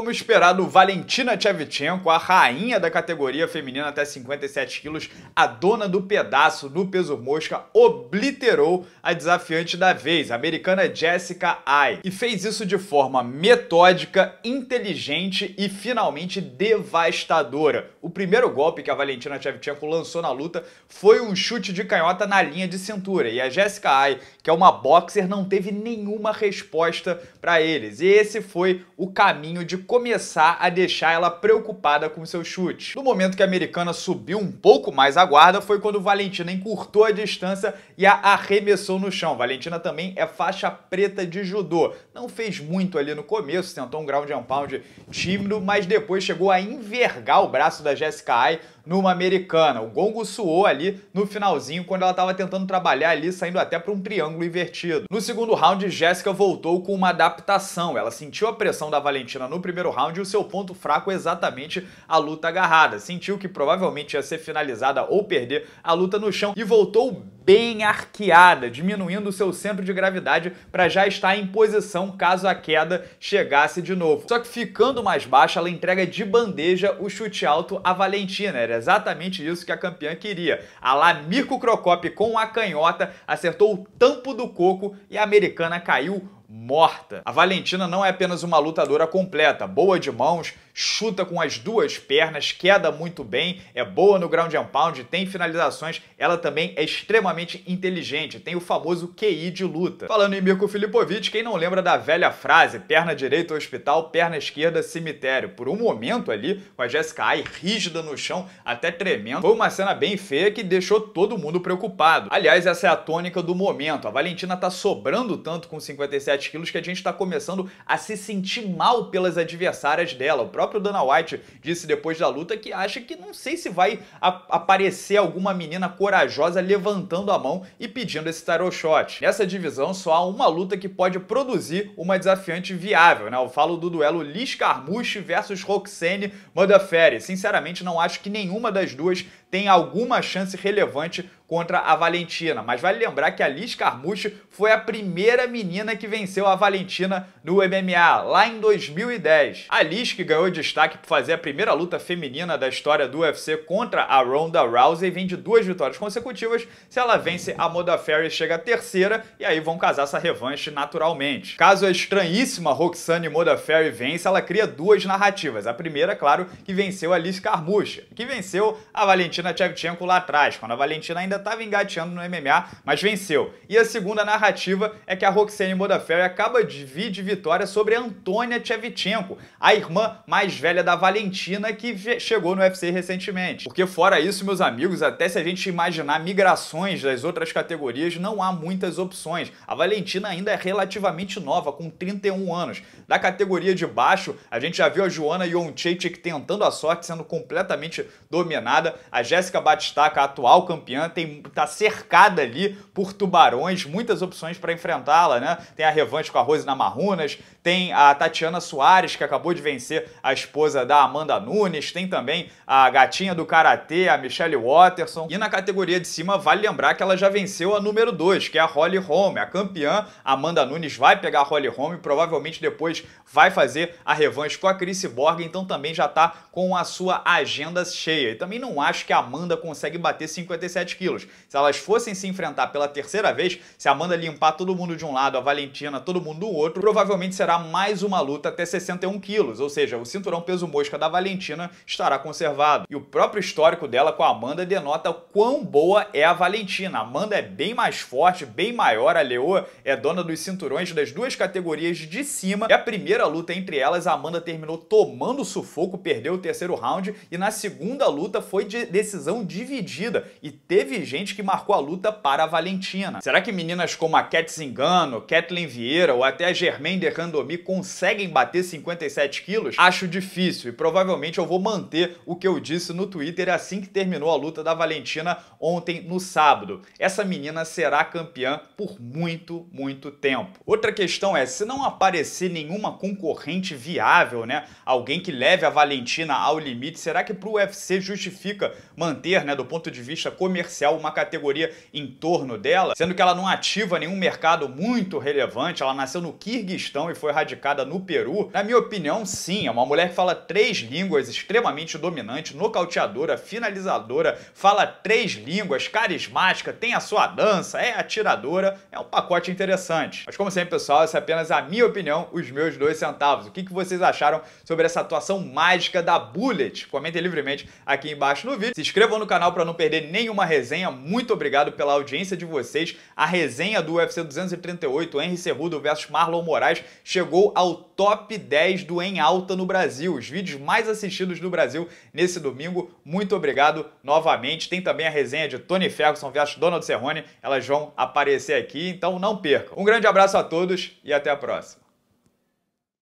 como esperado, Valentina Tchevchenko, a rainha da categoria feminina até 57 quilos, a dona do pedaço do peso mosca, obliterou a desafiante da vez, a americana Jessica Ai, e fez isso de forma metódica, inteligente e finalmente devastadora. O primeiro golpe que a Valentina Tchevchenko lançou na luta foi um chute de canhota na linha de cintura, e a Jessica Ai, que é uma boxer, não teve nenhuma resposta para eles. E esse foi o caminho de começar a deixar ela preocupada com seu chute. No momento que a americana subiu um pouco mais a guarda foi quando Valentina encurtou a distância e a arremessou no chão. Valentina também é faixa preta de judô. Não fez muito ali no começo, tentou um ground and pound tímido, mas depois chegou a envergar o braço da Jessica Ai numa americana. O gongo suou ali no finalzinho quando ela estava tentando trabalhar ali, saindo até para um triângulo invertido. No segundo round, Jéssica voltou com uma adaptação. Ela sentiu a pressão da Valentina no primeiro round e o seu ponto fraco é exatamente a luta agarrada. Sentiu que provavelmente ia ser finalizada ou perder a luta no chão e voltou bem arqueada, diminuindo o seu centro de gravidade para já estar em posição caso a queda chegasse de novo. Só que ficando mais baixa, ela entrega de bandeja o chute alto a Valentina. Era exatamente isso que a campeã queria. A lá Mirko Crocop com a canhota acertou o tampo do coco e a americana caiu morta. A Valentina não é apenas uma lutadora completa, boa de mãos, chuta com as duas pernas, queda muito bem, é boa no ground and pound, tem finalizações, ela também é extremamente inteligente, tem o famoso QI de luta. Falando em Mirko Filipovic, quem não lembra da velha frase, perna direita hospital, perna esquerda cemitério. Por um momento ali, com a Jessica Ai rígida no chão, até tremendo, foi uma cena bem feia que deixou todo mundo preocupado. Aliás, essa é a tônica do momento, a Valentina tá sobrando tanto com 57 quilos que a gente tá começando a se sentir mal pelas adversárias dela. O próprio próprio Dana White disse depois da luta que acha que não sei se vai aparecer alguma menina corajosa levantando a mão e pedindo esse title shot. Nessa divisão só há uma luta que pode produzir uma desafiante viável, né? Eu falo do duelo Liz Carmouche versus Roxane Modafferi. Sinceramente não acho que nenhuma das duas tem alguma chance relevante contra a Valentina. Mas vale lembrar que a Liz Carmucci foi a primeira menina que venceu a Valentina no MMA, lá em 2010. A Liz, que ganhou destaque por fazer a primeira luta feminina da história do UFC contra a Ronda Rousey, vem de duas vitórias consecutivas. Se ela vence, a Moda Ferry chega terceira e aí vão casar essa revanche naturalmente. Caso a estranhíssima Roxane Moda Ferry vença, ela cria duas narrativas. A primeira, claro, que venceu a Liz Carmucci, que venceu a Valentina Tchevchenko lá atrás, quando a Valentina ainda estava engateando no MMA, mas venceu. E a segunda narrativa é que a Roxane Modafferi acaba de vir de vitória sobre Antônia Tchevchenko, a irmã mais velha da Valentina que chegou no UFC recentemente. Porque fora isso, meus amigos, até se a gente imaginar migrações das outras categorias, não há muitas opções. A Valentina ainda é relativamente nova, com 31 anos. Da categoria de baixo, a gente já viu a Joana Jonchechik tentando a sorte, sendo completamente dominada. A Jéssica Batistaca, a atual campeã, tem tá cercada ali por tubarões, muitas opções para enfrentá-la, né? Tem a revanche com a Rose Namarunas, tem a Tatiana Soares, que acabou de vencer a esposa da Amanda Nunes, tem também a gatinha do Karatê, a Michelle Watterson. E na categoria de cima, vale lembrar que ela já venceu a número 2, que é a Holly Holm, a campeã. Amanda Nunes vai pegar a Holly Holm, provavelmente depois vai fazer a revanche com a Chris Borg, então também já tá com a sua agenda cheia. E também não acho que a Amanda consegue bater 57 quilos se elas fossem se enfrentar pela terceira vez, se a Amanda limpar todo mundo de um lado, a Valentina todo mundo do outro, provavelmente será mais uma luta até 61 quilos, ou seja, o cinturão peso mosca da Valentina estará conservado. E o próprio histórico dela com a Amanda denota quão boa é a Valentina. A Amanda é bem mais forte, bem maior, a Leoa é dona dos cinturões das duas categorias de cima, e a primeira luta entre elas, a Amanda terminou tomando sufoco, perdeu o terceiro round, e na segunda luta foi de decisão dividida, e teve gente que marcou a luta para a Valentina. Será que meninas como a Cat Zingano, Kathleen Vieira ou até a Germaine de Randomi conseguem bater 57 quilos? Acho difícil e provavelmente eu vou manter o que eu disse no Twitter assim que terminou a luta da Valentina ontem no sábado. Essa menina será campeã por muito, muito tempo. Outra questão é, se não aparecer nenhuma concorrente viável, né, alguém que leve a Valentina ao limite, será que para o UFC justifica manter, né, do ponto de vista comercial, criar uma categoria em torno dela, sendo que ela não ativa nenhum mercado muito relevante, ela nasceu no Kirguistão e foi radicada no Peru. Na minha opinião, sim, é uma mulher que fala três línguas, extremamente dominante, nocauteadora, finalizadora, fala três línguas, carismática, tem a sua dança, é atiradora, é um pacote interessante. Mas como sempre, pessoal, essa é apenas a minha opinião, os meus dois centavos. O que vocês acharam sobre essa atuação mágica da Bullet? Comentem livremente aqui embaixo no vídeo. Se inscrevam no canal para não perder nenhuma resenha resenha. Muito obrigado pela audiência de vocês. A resenha do UFC 238, Henry Cerrudo versus Marlon Moraes, chegou ao top 10 do Em Alta no Brasil. Os vídeos mais assistidos no Brasil nesse domingo. Muito obrigado novamente. Tem também a resenha de Tony Ferguson versus Donald Cerrone. Elas vão aparecer aqui, então não percam. Um grande abraço a todos e até a próxima.